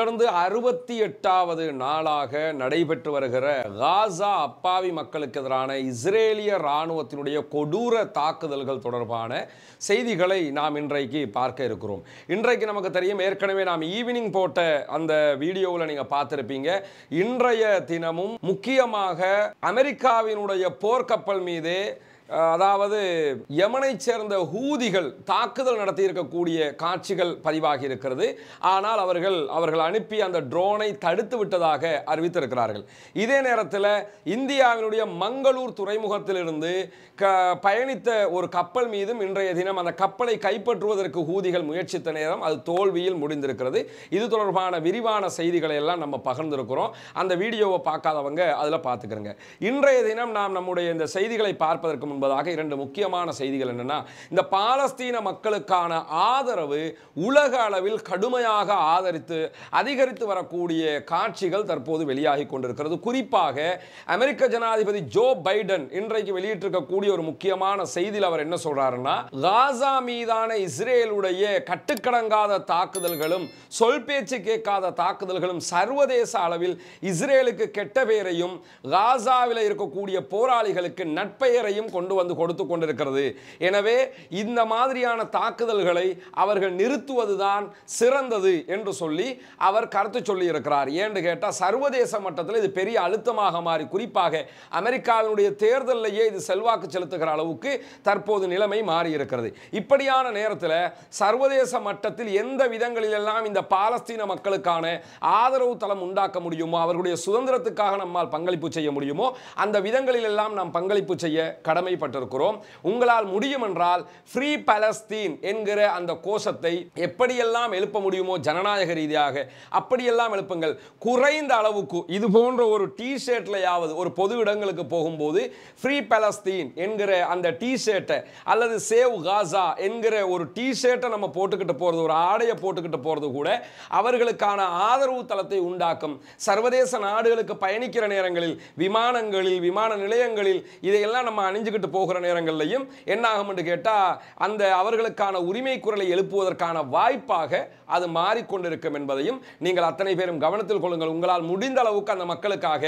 தொடர்ந்து அறுபத்தி எட்டாவது நாளாக நடைபெற்று வருகிற காசா அப்பாவி மக்களுக்கு எதிரான இஸ்ரேலிய இராணுவத்தினுடைய கொடூர தாக்குதல்கள் தொடர்பான செய்திகளை நாம் இன்றைக்கு பார்க்க இருக்கிறோம் இன்றைக்கு நமக்கு தெரியும் ஏற்கனவே நாம் ஈவினிங் போட்ட அந்த வீடியோவில் நீங்கள் பார்த்துருப்பீங்க இன்றைய தினமும் முக்கியமாக அமெரிக்காவினுடைய போர்க்கப்பல் மீது அதாவது யமனை சேர்ந்த ஹூதிகள் தாக்குதல் நடத்தி இருக்கக்கூடிய காட்சிகள் பதிவாகி இருக்கிறது ஆனால் அவர்கள் அவர்கள் அனுப்பி அந்த ட்ரோனை தடுத்து விட்டதாக அறிவித்திருக்கிறார்கள் இதே நேரத்தில் இந்தியாவினுடைய மங்களூர் துறைமுகத்திலிருந்து க பயணித்த ஒரு கப்பல் மீதும் இன்றைய தினம் அந்த கப்பலை கைப்பற்றுவதற்கு ஹூதிகள் முயற்சித்த நேரம் அது தோல்வியில் முடிந்திருக்கிறது இது தொடர்பான விரிவான செய்திகளை எல்லாம் நம்ம பகிர்ந்திருக்கிறோம் அந்த வீடியோவை பார்க்காதவங்க அதில் பார்த்துக்கிறோங்க இன்றைய தினம் நாம் நம்முடைய இந்த செய்திகளை பார்ப்பதற்கு முன்பதாக இரண்டு முக்கியமான செய்திகள் என்னென்னா இந்த பாலஸ்தீன மக்களுக்கான ஆதரவு உலக அளவில் கடுமையாக ஆதரித்து அதிகரித்து வரக்கூடிய காட்சிகள் தற்போது வெளியாகி கொண்டிருக்கிறது குறிப்பாக அமெரிக்க ஜனாதிபதி ஜோ பைடன் இன்றைக்கு வெளியிட்டிருக்கக்கூடிய ஒரு முக்கியமான செய்தியில் அவர் என்ன சொல்றாருன்னா காசா மீதான இஸ்ரேலுடைய கட்டுக்கடங்காத தாக்குதல்களும் சொல் பேச்சு கேட்காத தாக்குதல்களும் சர்வதேச அளவில் இஸ்ரேலுக்கு கெட்ட பெயரையும் காசாவில் இருக்கக்கூடிய போராளிகளுக்கு நட்பெயரையும் கொண்டு கொண்டு வந்து கொடுத்து கொண்டிருக்கிறது எனவே இந்த மாதிரியான தாக்குதல்களை அவர்கள் நிறுத்துவதுதான் சிறந்தது என்று சொல்லி அவர் கருத்து சொல்லியிருக்கிறார் ஏன்னு கேட்டால் சர்வதேச மட்டத்தில் இது பெரிய அழுத்தமாக மாறி குறிப்பாக அமெரிக்காவினுடைய தேர்தலிலேயே இது செல்வாக்கு செலுத்துகிற அளவுக்கு தற்போது நிலைமை மாறி இருக்கிறது இப்படியான நேரத்தில் சர்வதேச மட்டத்தில் எந்த விதங்களிலெல்லாம் இந்த பாலஸ்தீன மக்களுக்கான ஆதரவு தளம் உண்டாக்க முடியுமோ அவர்களுடைய சுதந்திரத்துக்காக நம்மால் பங்களிப்பு செய்ய முடியுமோ அந்த விதங்களிலெல்லாம் நாம் பங்களிப்பு செய்ய கடமை கடமைப்பட்டிருக்கிறோம் உங்களால் முடியும் என்றால் ஃப்ரீ பலஸ்தீன் என்கிற அந்த கோஷத்தை எப்படியெல்லாம் எழுப்ப முடியுமோ ஜனநாயக ரீதியாக அப்படியெல்லாம் எழுப்புங்கள் குறைந்த அளவுக்கு இது போன்ற ஒரு டி ஷர்ட்லையாவது ஒரு பொது இடங்களுக்கு போகும்போது ஃப்ரீ பலஸ்தீன் என்கிற அந்த டி ஷர்ட்டை அல்லது சேவ் காசா என்கிற ஒரு டி ஷர்ட்டை நம்ம போட்டுக்கிட்டு போகிறது ஒரு ஆடையை போட்டுக்கிட்டு போகிறது கூட அவர்களுக்கான ஆதரவு தளத்தை உண்டாக்கும் சர்வதேச நாடுகளுக்கு பயணிக்கிற நேரங்களில் விமானங்களில் விமான நிலையங்களில் இதையெல்லாம் நம்ம அணிஞ்சுக்கிட்டு எடுத்து போகிற நேரங்கள்லையும் என்ன ஆகும் என்று கேட்டால் அந்த அவர்களுக்கான உரிமை குரலை எழுப்புவதற்கான வாய்ப்பாக அது மாறிக்கொண்டிருக்கும் என்பதையும் நீங்கள் அத்தனை பேரும் கவனத்தில் கொள்ளுங்கள் உங்களால் முடிந்த அளவுக்கு அந்த மக்களுக்காக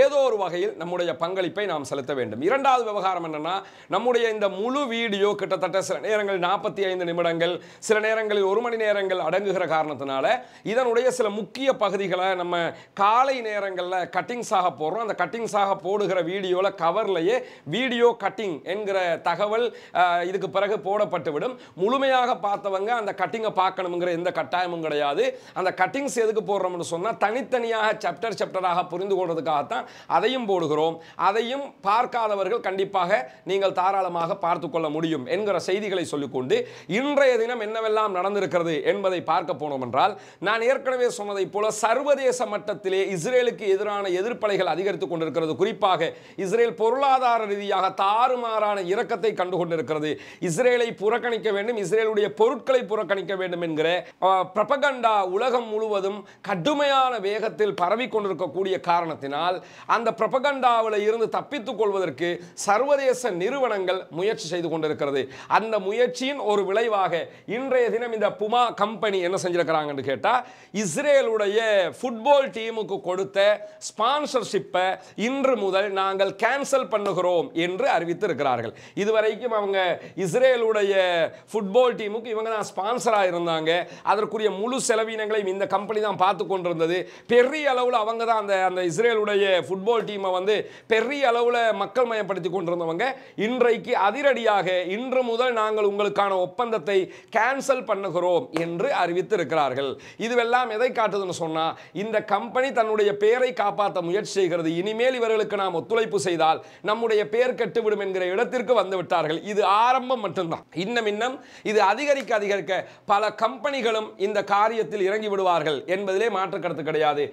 ஏதோ ஒரு வகையில் நம்முடைய பங்களிப்பை நாம் செலுத்த வேண்டும் இரண்டாவது விவகாரம் என்னென்னா நம்முடைய இந்த முழு வீடியோ கிட்டத்தட்ட சில நேரங்கள் நாற்பத்தி ஐந்து நிமிடங்கள் சில நேரங்களில் ஒரு மணி நேரங்கள் அடங்குகிற காரணத்தினால இதனுடைய சில முக்கிய பகுதிகளை நம்ம காலை நேரங்களில் கட்டிங்ஸாக போடுறோம் அந்த கட்டிங்ஸாக போடுகிற வீடியோவில் கவர்லையே வீடியோ கட்டிங் கட்டிங் என்கிற தகவல் இதுக்கு பிறகு போடப்பட்டுவிடும் முழுமையாக பார்த்தவங்க அந்த கட்டிங்கை பார்க்கணுங்கிற எந்த கட்டாயமும் கிடையாது அந்த கட்டிங்ஸ் எதுக்கு போடுறோம்னு சொன்னால் தனித்தனியாக சாப்டர் சாப்டராக புரிந்து கொள்வதற்காகத்தான் அதையும் போடுகிறோம் அதையும் பார்க்காதவர்கள் கண்டிப்பாக நீங்கள் தாராளமாக பார்த்து கொள்ள முடியும் என்கிற செய்திகளை சொல்லிக்கொண்டு இன்றைய தினம் என்னவெல்லாம் நடந்திருக்கிறது என்பதை பார்க்க போனோம் என்றால் நான் ஏற்கனவே சொன்னதைப் போல சர்வதேச மட்டத்திலே இஸ்ரேலுக்கு எதிரான எதிர்ப்பலைகள் அதிகரித்துக் கொண்டிருக்கிறது குறிப்பாக இஸ்ரேல் பொருளாதார ரீதியாக தார் தாறுமாறான இரக்கத்தை கண்டுகொண்டிருக்கிறது இஸ்ரேலை புறக்கணிக்க வேண்டும் இஸ்ரேலுடைய பொருட்களை புறக்கணிக்க வேண்டும் என்கிற பிரபகண்டா உலகம் முழுவதும் கடுமையான வேகத்தில் பரவி கொண்டிருக்கக்கூடிய காரணத்தினால் அந்த பிரபகண்டாவில் இருந்து தப்பித்துக் கொள்வதற்கு சர்வதேச நிறுவனங்கள் முயற்சி செய்து கொண்டிருக்கிறது அந்த முயற்சியின் ஒரு விளைவாக இன்றைய தினம் இந்த புமா கம்பெனி என்ன செஞ்சிருக்கிறாங்கன்னு கேட்டால் இஸ்ரேலுடைய ஃபுட்பால் டீமுக்கு கொடுத்த ஸ்பான்சர்ஷிப்பை இன்று முதல் நாங்கள் கேன்சல் பண்ணுகிறோம் என்று அறிவி அறிவித்து இருக்கிறார்கள் இதுவரைக்கும் அவங்க இஸ்ரேலுடைய ஃபுட்பால் டீமுக்கு இவங்க தான் ஸ்பான்சராக இருந்தாங்க அதற்குரிய முழு செலவினங்களையும் இந்த கம்பெனி தான் பார்த்து கொண்டிருந்தது பெரிய அளவில் அவங்க தான் அந்த அந்த இஸ்ரேலுடைய ஃபுட்பால் டீமை வந்து பெரிய அளவில் மக்கள் மயப்படுத்தி கொண்டிருந்தவங்க இன்றைக்கு அதிரடியாக இன்று முதல் நாங்கள் உங்களுக்கான ஒப்பந்தத்தை கேன்சல் பண்ணுகிறோம் என்று அறிவித்து இருக்கிறார்கள் இதுவெல்லாம் எதை காட்டுதுன்னு சொன்னால் இந்த கம்பெனி தன்னுடைய பெயரை காப்பாற்ற முயற்சி செய்கிறது இனிமேல் இவர்களுக்கு நாம் ஒத்துழைப்பு செய்தால் நம்முடைய பெயர் கெட்டுவிடும் என்கிற இடத்திற்கு வந்து விட்டார்கள் இது ஆரம்பம் மட்டும்தான் இன்னும் இன்னும் இது அதிகரிக்க அதிகரிக்க பல கம்பெனிகளும் இந்த காரியத்தில் இறங்கி விடுவார்கள் என்பதிலே மாற்று கருத்து கிடையாது